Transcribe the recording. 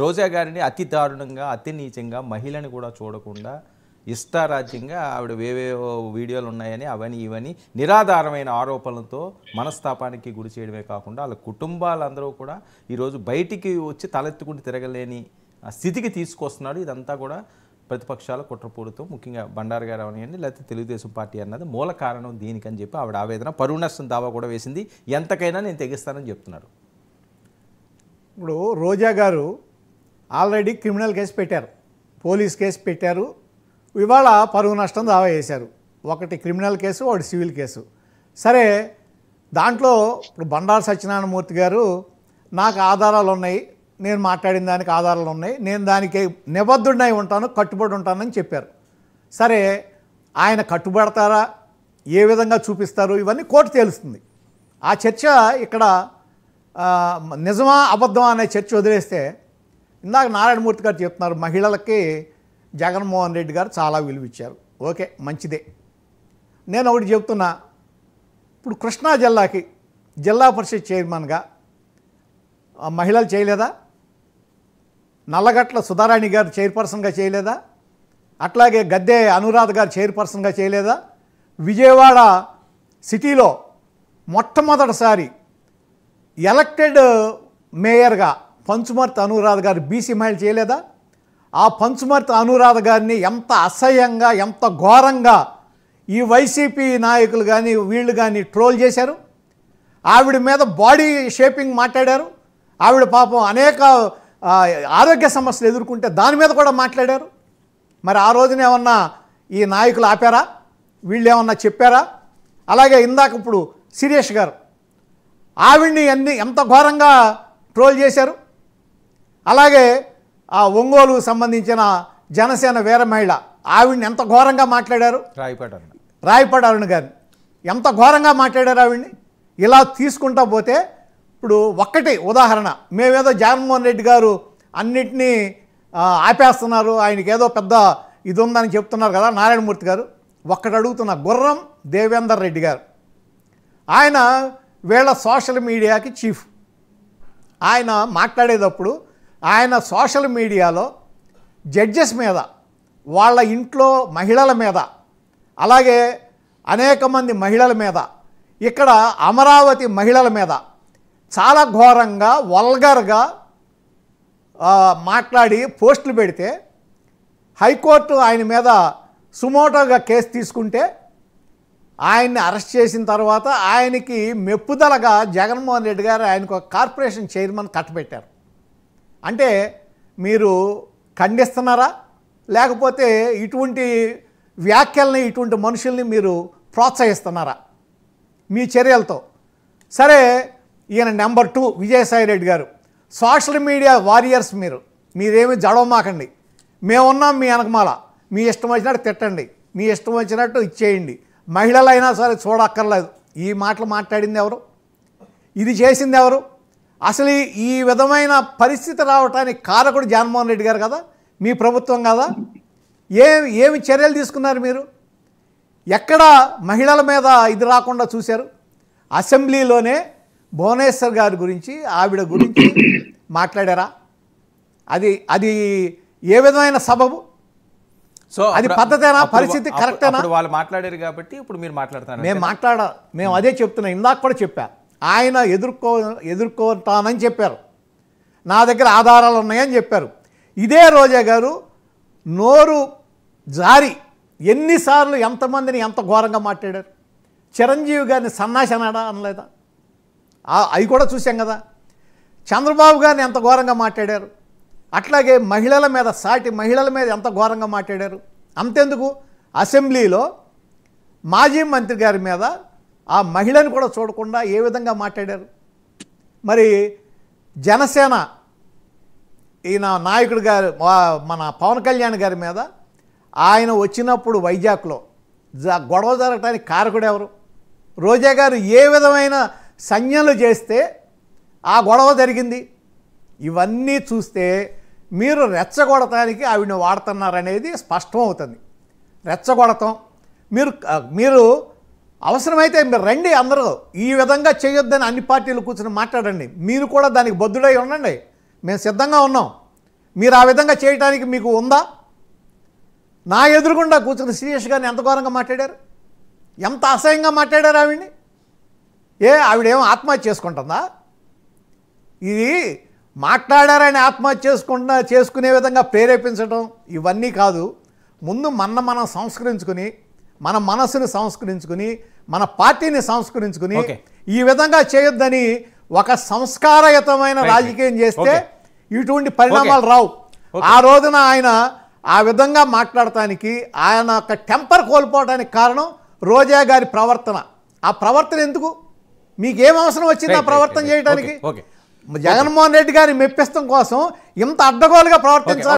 రోజా గారిని అతి దారుణంగా అతి నీచంగా మహిళని కూడా చూడకుండా ఇష్టారాజ్యంగా ఆవిడ వేవేవో వీడియోలు ఉన్నాయని అవని ఇవని నిరాధారమైన ఆరోపణలతో మనస్తాపానికి గురి చేయడమే కాకుండా వాళ్ళ కుటుంబాలందరూ కూడా ఈరోజు బయటికి వచ్చి తలెత్తుకుంటూ తిరగలేని స్థితికి తీసుకొస్తున్నాడు ఇదంతా కూడా ప్రతిపక్షాల కుట్రపూడితో ముఖ్యంగా బండారు గారు అండి లేకపోతే తెలుగుదేశం పార్టీ అన్నది మూల కారణం దీనికని చెప్పి ఆవిడ ఆవేదన పరువు నష్టం దావా కూడా వేసింది ఎంతకైనా నేను తెగిస్తానని చెప్తున్నారు ఇప్పుడు రోజా గారు ఆల్రెడీ క్రిమినల్ కేసు పెట్టారు పోలీస్ కేసు పెట్టారు ఇవాళ పరుగు నష్టం దావా చేశారు ఒకటి క్రిమినల్ కేసు ఒకటి సివిల్ కేసు సరే దాంట్లో ఇప్పుడు బండారు సత్యనారాయణమూర్తి గారు నాకు ఆధారాలు ఉన్నాయి నేను మాట్లాడిన దానికి ఆధారాలు ఉన్నాయి నేను దానికి నిబద్ధుడినై ఉంటాను కట్టుబడి ఉంటానని చెప్పారు సరే ఆయన కట్టుబడతారా ఏ విధంగా చూపిస్తారు ఇవన్నీ కోర్టు తేలుస్తుంది ఆ చర్చ ఇక్కడ నిజమా అబద్ధమా అనే చర్చ వదిలేస్తే ఇందాక నారాయణమూర్తి గారు చెప్తున్నారు మహిళలకి జగన్మోహన్ రెడ్డి గారు చాలా విలువ ఇచ్చారు ఓకే మంచిదే నేను ఒకటి చెప్తున్నా ఇప్పుడు కృష్ణా జిల్లాకి జిల్లా పరిషత్ చైర్మన్గా మహిళలు చేయలేదా నల్లగట్ల సుధారాణి గారు చైర్పర్సన్గా చేయలేదా అట్లాగే గద్దె అనురాధ గారు చైర్పర్సన్గా చేయలేదా విజయవాడ సిటీలో మొట్టమొదటిసారి ఎలక్టెడ్ మేయర్గా పంచుమర్తి అనురాధ గారు బీసీ మహిళ చేయలేదా ఆ పంచుమర్తి అనురాధ గారిని ఎంత అసహ్యంగా ఎంత ఘోరంగా ఈ వైసీపీ నాయకులు కానీ వీళ్ళు కానీ ట్రోల్ చేశారు ఆవిడ మీద బాడీ షేపింగ్ మాట్లాడారు ఆవిడ పాపం అనేక ఆరోగ్య సమస్యలు ఎదుర్కొంటే దాని మీద కూడా మాట్లాడారు మరి ఆ రోజున ఏమన్నా ఈ నాయకులు ఆపారా వీళ్ళు ఏమన్నా చెప్పారా అలాగే ఇందాక ఇప్పుడు సురేష్ గారు ఆవిడ్ని అన్ని ఎంత ఘోరంగా ట్రోల్ చేశారు అలాగే ఆ ఒంగోలుకు సంబంధించిన జనసేన వీర మహిళ ఆవిడ్ని ఎంత ఘోరంగా మాట్లాడారు రాయపాటి అరుణ రాయపాటి అరుణ గారిని ఎంత ఘోరంగా మాట్లాడారు ఆవిడ్ని ఇలా తీసుకుంటా పోతే ఇప్పుడు ఒక్కటి ఉదాహరణ మేమేదో జగన్మోహన్ రెడ్డి గారు అన్నిటినీ ఆపేస్తున్నారు ఆయనకి ఏదో పెద్ద ఇది ఉందని చెప్తున్నారు కదా నారాయణమూర్తి గారు ఒక్కటి అడుగుతున్న గుర్రం దేవేందర్ రెడ్డి గారు ఆయన వీళ్ళ సోషల్ మీడియాకి చీఫ్ ఆయన మాట్లాడేటప్పుడు ఆయన సోషల్ మీడియాలో జడ్జెస్ మీద వాళ్ళ ఇంట్లో మహిళల మీద అలాగే అనేక మంది మహిళల మీద ఇక్కడ అమరావతి మహిళల మీద చాలా ఘోరంగా వల్గర్గా మాట్లాడి పోస్టులు పెడితే హైకోర్టు ఆయన మీద సుమోటోగా కేసు తీసుకుంటే ఆయన్ని అరెస్ట్ చేసిన తర్వాత ఆయనకి మెప్పుదలగా జగన్మోహన్ రెడ్డి గారు ఆయనకు కార్పొరేషన్ చైర్మన్ కట్టబెట్టారు అంటే మీరు ఖండిస్తున్నారా లేకపోతే ఇటువంటి వ్యాఖ్యల్ని ఇటువంటి మనుషుల్ని మీరు ప్రోత్సహిస్తున్నారా మీ చర్యలతో సరే ఈయన నెంబర్ టూ విజయసాయి రెడ్డి గారు సోషల్ మీడియా వారియర్స్ మీరు మీరేమి జడవమాకండి మేమున్నాం మీ వెనకమాల మీ ఇష్టం వచ్చినట్టు తిట్టండి మీ ఇష్టం వచ్చినట్టు ఇచ్చేయండి మహిళలైనా సరే చూడక్కర్లేదు ఈ మాటలు మాట్లాడింది ఎవరు ఇది చేసింది ఎవరు అసలు ఈ విధమైన పరిస్థితి రావటానికి కారకుడు జగన్మోహన్ రెడ్డి గారు కదా మీ ప్రభుత్వం కదా ఏ ఏమి చర్యలు తీసుకున్నారు మీరు ఎక్కడ మహిళల మీద ఇది రాకుండా చూశారు అసెంబ్లీలోనే భువనేశ్వర్ గారి గురించి ఆవిడ గురించి మాట్లాడారా అది అది ఏ విధమైన సబబు సో అది పద్ధతేనా పరిస్థితి కరెక్టేనా వాళ్ళు మాట్లాడారు కాబట్టి ఇప్పుడు మీరు మాట్లాడతారు మేము మాట్లాడ మేము అదే చెప్తున్నాం ఇందాక కూడా చెప్పాను ఆయన ఎదుర్కో ఎదుర్కొంటానని చెప్పారు నా దగ్గర ఆధారాలు ఉన్నాయని చెప్పారు ఇదే రోజా గారు నోరు జారి ఎన్నిసార్లు ఎంతమందిని ఎంత ఘోరంగా మాట్లాడారు చిరంజీవి గారిని సన్నాశనాడా అనలేదా అవి కూడా చూసాం కదా చంద్రబాబు గారిని ఎంత ఘోరంగా మాట్లాడారు అట్లాగే మహిళల మీద సాటి మహిళల మీద ఎంత ఘోరంగా మాట్లాడారు అంతెందుకు అసెంబ్లీలో మాజీ మంత్రి గారి మీద ఆ మహిళను కూడా చూడకుండా ఏ విధంగా మాట్లాడారు మరి జనసేన ఈయన నాయకుడు గారు మన పవన్ కళ్యాణ్ గారి మీద ఆయన వచ్చినప్పుడు వైజాగ్లో గొడవ జరగటానికి కారకుడు ఎవరు రోజా గారు ఏ విధమైన సంజ్ఞలు చేస్తే ఆ గొడవ జరిగింది ఇవన్నీ చూస్తే మీరు రెచ్చగొడటానికి ఆవిడని వాడుతున్నారనేది స్పష్టమవుతుంది రెచ్చగొడతాం మీరు మీరు అవసరమైతే మీరు రండి అందరూ ఈ విధంగా చేయొద్దని అన్ని పార్టీలు కూర్చొని మాట్లాడండి మీరు కూడా దానికి బద్దుడై ఉండండి మేము సిద్ధంగా ఉన్నాం మీరు ఆ విధంగా చేయడానికి మీకు ఉందా నా ఎదురుగుండా కూర్చుని శ్రీయేష్ గారిని ఎంత ఘోరంగా మాట్లాడారు ఎంత అసహ్యంగా మాట్లాడారు ఆవిడ్ని ఏ ఆవిడేం ఆత్మహత్య చేసుకుంటుందా ఇది మాట్లాడారని ఆత్మహత్య చేసుకుంటున్నా చేసుకునే విధంగా ప్రేరేపించడం ఇవన్నీ కాదు ముందు మన మనం సంస్కరించుకుని మన మనసును సంస్కరించుకుని మన పార్టీని సంస్కరించుకుని ఈ విధంగా చేయొద్దని ఒక సంస్కారయుతమైన రాజకీయం చేస్తే ఇటువంటి పరిణామాలు రావు ఆ రోజున ఆయన ఆ విధంగా మాట్లాడటానికి ఆయన యొక్క టెంపర్ కోల్పోవడానికి కారణం రోజా గారి ప్రవర్తన ఆ ప్రవర్తన ఎందుకు మీకు అవసరం వచ్చింది ఆ ప్రవర్తన చేయడానికి జగన్మోహన్ రెడ్డి గారి మెప్పిస్తం కోసం ఇంత అడ్డగోలుగా ప్రవర్తించాలి